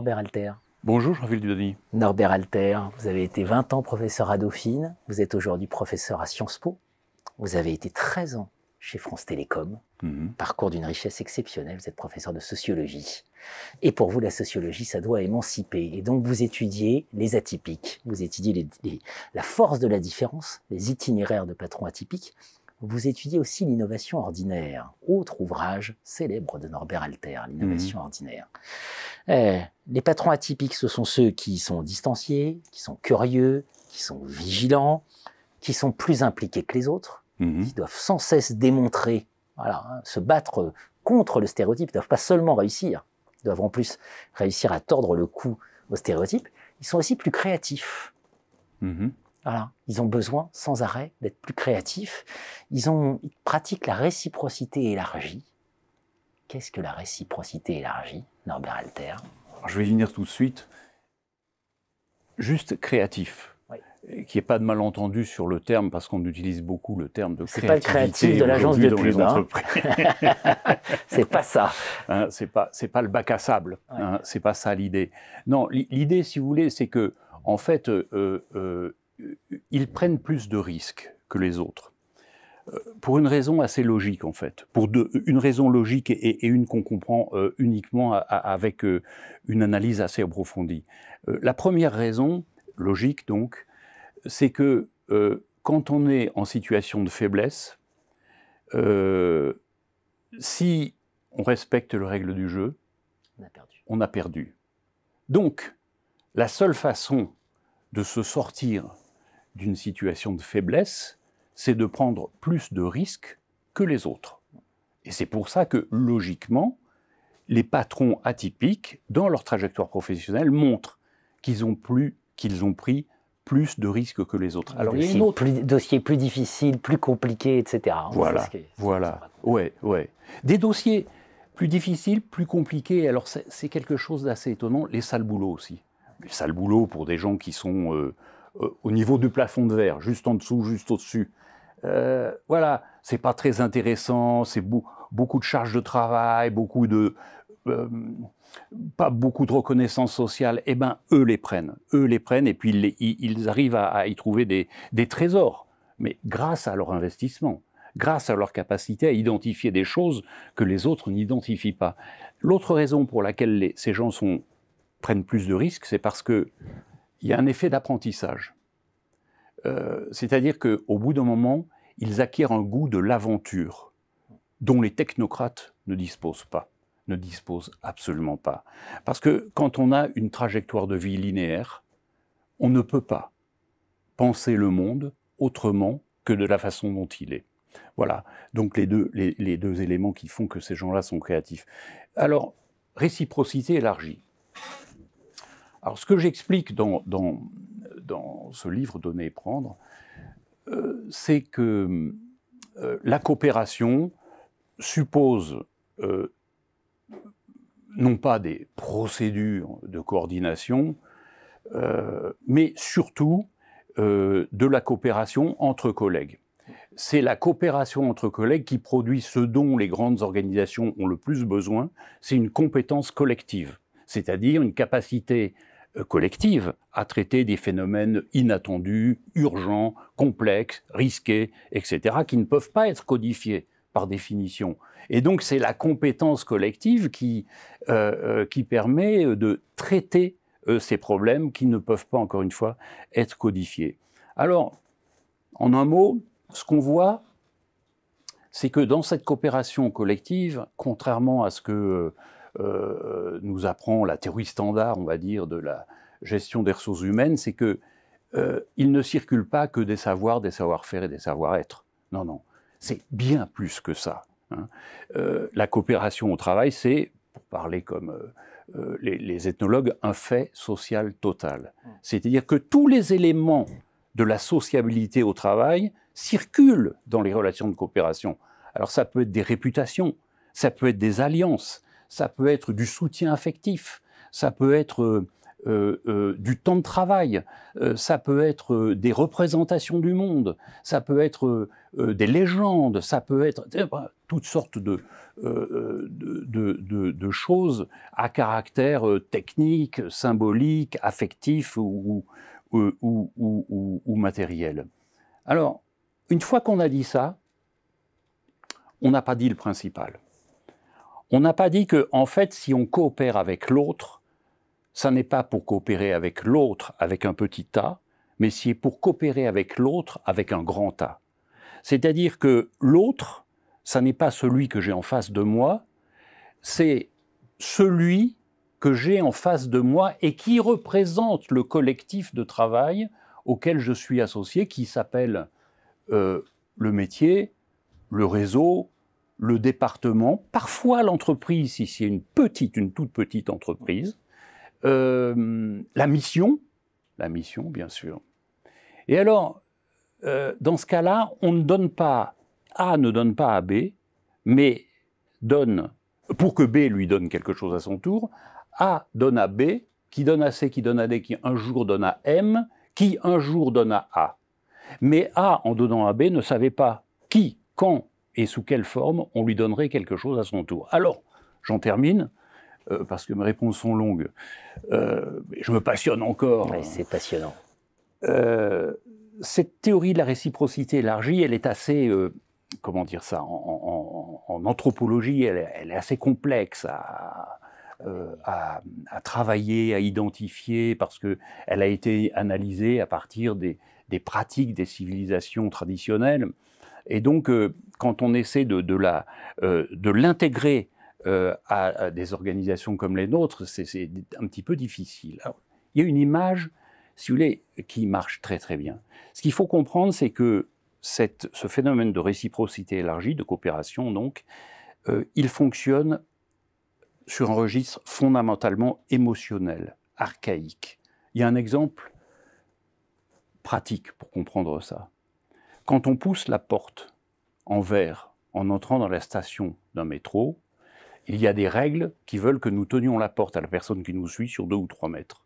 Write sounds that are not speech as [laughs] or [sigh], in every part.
Norbert Alter. Bonjour Jean-Philippe Norbert Alter, vous avez été 20 ans professeur à Dauphine, vous êtes aujourd'hui professeur à Sciences Po, vous avez été 13 ans chez France Télécom, mhm. parcours d'une richesse exceptionnelle, vous êtes professeur de sociologie. Et pour vous, la sociologie, ça doit émanciper. Et donc, vous étudiez les atypiques, vous étudiez la force de la différence, les itinéraires de patrons atypiques, vous étudiez aussi l'innovation ordinaire, autre ouvrage célèbre de Norbert Alter, l'innovation mhm. ordinaire. Eh, les patrons atypiques, ce sont ceux qui sont distanciés, qui sont curieux, qui sont vigilants, qui sont plus impliqués que les autres, ils mhm. qui doivent sans cesse démontrer, voilà, hein, se battre contre le stéréotype, ne doivent pas seulement réussir, ils doivent en plus réussir à tordre le cou au stéréotype, ils sont aussi plus créatifs. Mhm. Ils ont besoin sans arrêt d'être plus créatifs. Ils, ont, pratiquent la réciprocité élargie. Qu'est-ce que la réciprocité élargie, Norbert Alter Je vais venir tout de suite. Juste créatif. Oui. Qu'il n'y ait pas de malentendu sur le terme, parce qu'on utilise beaucoup le terme de créativité. C'est pas le créatif de l'agence de pub. Hein. [laughs] c'est pas ça. Hein, c'est pas, c'est pas le bac à sable. Hein, c'est pas ça l'idée. Non, l'idée, si vous voulez, c'est que en fait, euh, euh, ils prennent plus de risques que les autres. Euh, pour une raison assez logique, en fait. Pour une raison logique et, une qu'on comprend euh, uniquement avec euh, une analyse assez approfondie. la première raison, logique donc, c'est que quand on est en situation de faiblesse, si on respecte les règles du jeu, on a perdu. On a perdu. Donc, la seule façon de se sortir d'une situation de faiblesse, c'est de prendre plus de risques que les autres. Et c'est pour ça que, logiquement, les patrons atypiques, dans leur trajectoire professionnelle, montrent qu'ils ont, plus, qu'ils ont pris plus de risques que les autres. Alors, il y a plus, difficiles, plus compliqués, etc. Hein, voilà, voilà. Ouais, ouais. Des dossiers plus difficiles, plus compliqués. Alors, c'est quelque chose d'assez étonnant. Les sales boulots aussi. Les sales boulots pour des gens qui sont euh, euh, au niveau du plafond de verre, juste en dessous, juste au-dessus. Euh, voilà, c'est pas très intéressant, c'est beaucoup de charges de travail, beaucoup de. Euh, pas beaucoup de reconnaissance sociale, eh bien, eux les prennent. Eux les prennent et puis ils, arrivent à, y trouver des, trésors, mais grâce à leur investissement grâce à leur capacité à identifier des choses que les autres n'identifient pas. L'autre raison pour laquelle ces gens sont, prennent plus de risques, c'est parce que il y a un effet d'apprentissage. Euh, c'est-à-dire qu'au bout d'un moment, ils acquièrent un goût de l'aventure dont les technocrates ne disposent pas, ne disposent absolument pas. Parce que quand on a une trajectoire de vie linéaire, on ne peut pas penser le monde autrement que de la façon dont il est. Voilà, donc les deux, les deux éléments qui font que ces gens-là sont créatifs. Alors, réciprocité élargie. Alors, ce que j'explique dans, ce livre Donner et prendre, euh, c'est que euh, la coopération suppose euh, non pas des procédures de coordination, mais surtout de la coopération entre collègues. C'est la coopération entre collègues qui produit ce dont les grandes organisations ont le plus besoin, c'est une compétence collective, c'est-à-dire une capacité euh, collective à traiter des phénomènes inattendus, urgents, complexes, risqués, etc., qui ne peuvent pas être codifiés par définition. Et donc c'est la compétence collective qui, euh, euh, qui permet de traiter ces problèmes qui ne peuvent pas, encore une fois, être codifiés. Alors, en un mot, ce qu'on voit, c'est que dans cette coopération collective, contrairement à ce que... Euh, euh, nous apprend la théorie standard, on va dire, de la gestion des ressources humaines, c'est que euh, il ne circule pas que des savoirs, des savoir-faire et des savoir-être. Non, non, c'est bien plus que ça. Hein. la coopération au travail, c'est, pour parler comme les ethnologues, un fait social total. C'est-à-dire que tous les éléments de la sociabilité au travail circulent dans les relations de coopération. Alors ça peut être des réputations, ça peut être des alliances, ça peut être du soutien affectif, ça peut être euh, euh, du temps de travail, euh, ça peut être des représentations du monde, ça peut être des légendes, ça peut être bah, toutes sortes de, choses à caractère technique, symbolique, affectif ou matériel. Alors, une fois qu'on a dit ça, on n'a pas dit le principal. On n'a pas dit que, en fait, si on coopère avec l'autre, ça n'est pas pour coopérer avec l'autre avec un petit A, mais c'est pour coopérer avec l'autre avec un grand A. C'est-à-dire que l'autre, ça n'est pas celui que j'ai en face de moi, c'est celui que j'ai en face de moi et qui représente le collectif de travail auquel je suis associé, qui s'appelle euh, le métier, le réseau, le département, parfois l'entreprise, si c'est une petite, une toute petite entreprise, euh, la mission, la mission bien sûr. Et alors, euh, dans ce cas-là, on ne donne pas, A ne donne pas à B, mais donne, pour que B lui donne quelque chose à son tour, A donne à B, qui donne à C, qui donne à D, qui un jour donne à M, qui un jour donne à A. Mais A, en donnant à B, ne savait pas qui, quand, et sous quelle forme on lui donnerait quelque chose à son tour. Alors, j'en termine, euh, parce que mes réponses sont longues. Euh, je me passionne encore. c'est passionnant. Euh, cette théorie de la réciprocité élargie, elle est assez, comment dire ça, en, anthropologie, elle, est assez complexe à, travailler, à identifier, parce qu'elle a été analysée à partir des pratiques des civilisations traditionnelles. Et donc, euh, quand on essaie de, de euh, l'intégrer euh, à, des organisations comme les nôtres, c'est un petit peu difficile. il y a une image, si vous voulez, qui marche très très bien. Ce qu'il faut comprendre, c'est que ce phénomène de réciprocité élargie, de coopération donc, il fonctionne sur un registre fondamentalement émotionnel, archaïque. Il y a un exemple pratique pour comprendre ça. Quand on pousse la porte en verre en entrant dans la station d'un métro, il y a des règles qui veulent que nous tenions la porte à la personne qui nous suit sur 2 ou 3 mètres.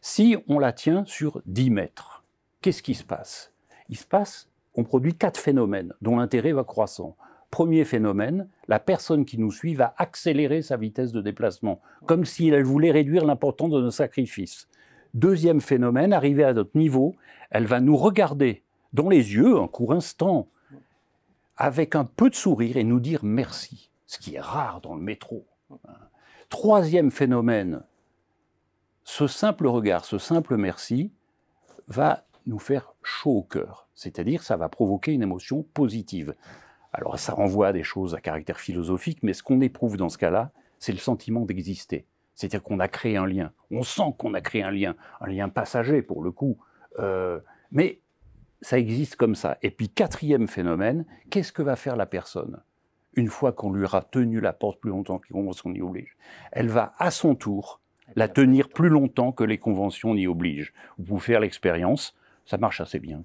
Si on la tient sur 10 mètres, qu'est-ce qui se passe Il se passe, on produit quatre phénomènes dont l'intérêt va croissant. Premier phénomène, la personne qui nous suit va accélérer sa vitesse de déplacement, comme si elle voulait réduire l'importance de nos sacrifices. Deuxième phénomène, arrivée à notre niveau, elle va nous regarder dans les yeux un court instant, avec un peu de sourire et nous dire merci, ce qui est rare dans le métro. Hein. Troisième phénomène, ce simple regard, ce simple merci va nous faire chaud au cœur, c'est-à-dire ça va provoquer une émotion positive. Alors ça renvoie à des choses à caractère philosophique, mais ce qu'on éprouve dans ce cas-là, c'est le sentiment d'exister. C'est-à-dire qu'on a créé un lien. On sent qu'on a créé un lien, un lien passager pour le coup, euh, mais ça existe comme ça. Et puis, quatrième phénomène, qu'est-ce que va faire la personne Une fois qu'on lui aura tenu la porte plus longtemps que les conventions n'y obligent, elle va à son tour la tenir plus longtemps que les conventions n'y obligent. Vous pouvez faire l'expérience, ça marche assez bien.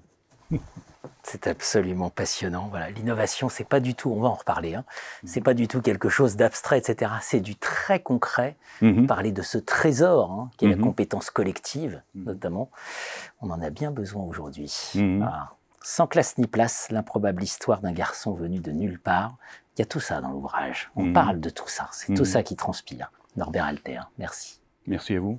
[laughs] C'est absolument passionnant. Voilà, l'innovation, c'est pas du tout. On va en reparler. Hein, c'est pas du tout quelque chose d'abstrait, etc. C'est du très concret. Mm-hmm. Parler de ce trésor hein, qui est la mm-hmm. compétence collective, mm-hmm. notamment. On en a bien besoin aujourd'hui. Ah. Sans classe ni place, l'improbable histoire d'un garçon venu de nulle part. Il y a tout ça dans l'ouvrage. On parle de tout ça. C'est tout ça qui transpire. Norbert Alter, merci. Merci à vous.